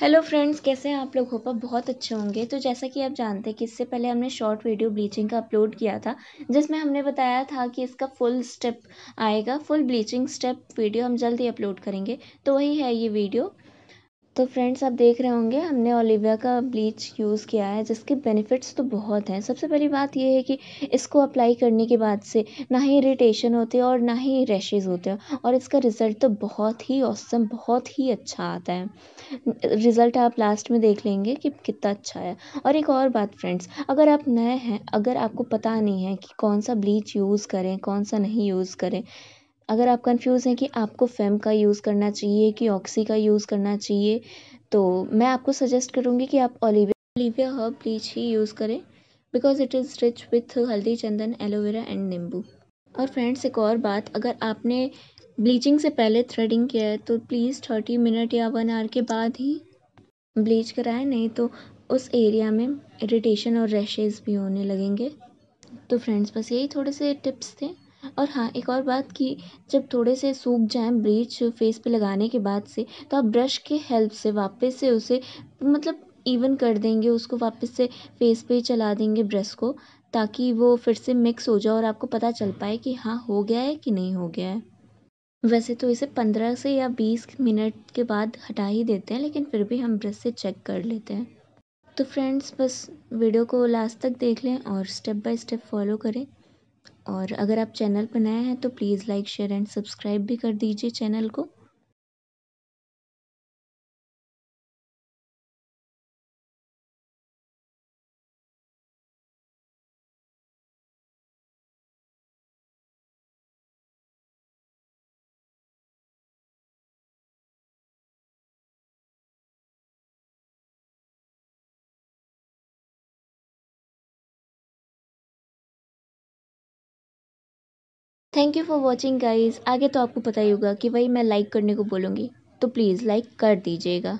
hello friends कैसे हैं आप लोग होप आप बहुत अच्छे होंगे तो जैसा कि आप जानते हैं कि इससे पहले हमने शॉर्ट वीडियो ब्लीचिंग का अपलोड किया था जिसमें हमने बताया था कि इसका फुल स्टेप आएगा फुल ब्लीचिंग स्टेप वीडियो हम जल्दी अपलोड करेंगे तो वही है ये वीडियो तो फ्रेंड्स आप देख रहे होंगे हमने ओलिविया का ब्लीच यूज़ किया है जिसके बेनिफिट्स तो बहुत हैं सबसे पहली बात यह है कि इसको अप्लाई करने के बाद से ना ही इरीटेशन होती है और ना ही रैशेज़ होते हैं और इसका रिज़ल्ट तो बहुत ही औसम बहुत ही अच्छा आता है रिज़ल्ट आप लास्ट में देख लेंगे कि कितना अच्छा है और एक और बात फ्रेंड्स अगर आप नए हैं अगर आपको पता नहीं है कि कौन सा ब्लीच यूज़ करें कौन सा नहीं यूज़ करें अगर आप कंफ्यूज हैं कि आपको फेम का यूज़ करना चाहिए कि ऑक्सी का यूज़ करना चाहिए तो मैं आपको सजेस्ट करूँगी कि आप ओलिविया ओलिविया हर्ब ब्लीच ही यूज़ करें because it is rich with haldi chandan aloe vera and नींबू और फ्रेंड्स एक और बात अगर आपने ब्लीचिंग से पहले थ्रेडिंग किया है तो प्लीज़ थर्टी मिनट या वन आवर के बाद ही ब्लीच कराएं नहीं तो उस एरिया में इरिटेशन और रैशेज़ भी होने लगेंगे तो फ्रेंड्स बस यही थोड़े से टिप्स थे और हाँ एक और बात कि जब थोड़े से सूख जाएँ ब्लीच फेस पे लगाने के बाद से तो आप ब्रश के हेल्प से वापस से उसे मतलब इवन कर देंगे उसको वापस से फेस पे चला देंगे ब्रश को ताकि वो फिर से मिक्स हो जाए और आपको पता चल पाए कि हाँ हो गया है कि नहीं हो गया है वैसे तो इसे पंद्रह से या बीस मिनट के बाद हटा ही देते हैं लेकिन फिर भी हम ब्रश से चेक कर लेते हैं तो फ्रेंड्स बस वीडियो को लास्ट तक देख लें और स्टेप बाय स्टेप फॉलो करें और अगर आप चैनल पर नए हैं तो please like share and subscribe भी कर दीजिए चैनल को thank you for watching guys आगे तो आपको पता ही होगा कि भाई मैं लाइक करने को बोलूँगी तो प्लीज़ लाइक कर दीजिएगा